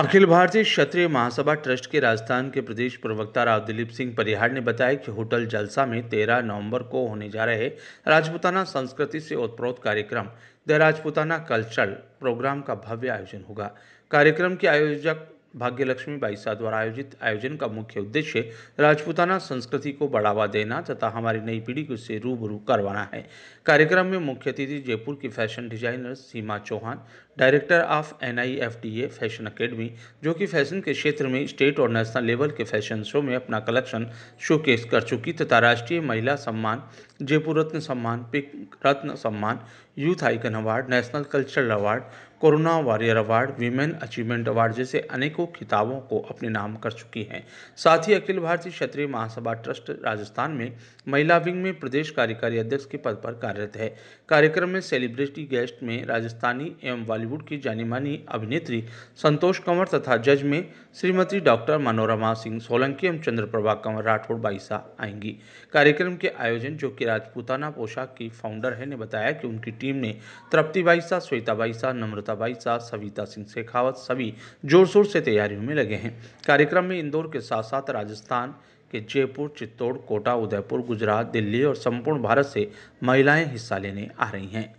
अखिल भारतीय क्षत्रिय महासभा ट्रस्ट के राजस्थान के प्रदेश प्रवक्ता राव दिलीप सिंह परिहार ने बताया कि होटल जलसा में 13 नवंबर को होने जा रहे राजपुताना संस्कृति से ओतप्रोत कार्यक्रम द राजपुताना कल्चरल प्रोग्राम का भव्य आयोजन होगा कार्यक्रम के आयोजक भाग्यलक्ष्मी बाईसा द्वारा आयोजित आयोजन का मुख्य उद्देश्य राजपूताना संस्कृति को बढ़ावा देना तथा हमारी नई पीढ़ी को इससे रूबरू करवाना है कार्यक्रम में मुख्य अतिथि जयपुर की fashion designer Seema Chauhan director of an fashion academy जो कि फैशन के क्षेत्र में स्टेट और नेशनल लेवल के फैशन शो में अपना कलेक्शन शोकेस कर चुकी तथा राष्ट्रीय महिला सम्मान जयपुर रत्न सम्मान पिक रत्न सम्मान youth icon award national cultural award corona warrior award women achievement award जैसे अनेकों खिताबों को अपने नाम कर चुकी हैं साथ ही अखिल भारतीय क्षत्रिय महासभा ट्रस्ट राजस्थान में महिला विंग में प्रदेश कार्यकारी अध्यक्ष के पद पर कार्यरत है कार्यक्रम में सेलिब्रिटी गेस्ट में राजस्थानी एवं बॉलीवुड की जानी मानी अभिनेत्री संतोष कंवर तथा जज में श्रीमती डॉक्टर मनोरमा सिंह सोलंकी एवं चंद्रप्रभा कंवर राठौड़ बाईसा आएंगी कार्यक्रम के आयोजन जो कि राजपूताना पोशाक की फाउंडर है ने बताया कि उनकी टीम ने तृप्ति बाईसा श्वेता बाईसा नम्रता सत्ताबाई शाह सविता सिंह शेखावत सभी जोर शोर से तैयारियों में लगे हैं कार्यक्रम में इंदौर के साथ साथ राजस्थान के जयपुर चित्तौड़ कोटा उदयपुर गुजरात दिल्ली और संपूर्ण भारत से महिलाएं हिस्सा लेने आ रही हैं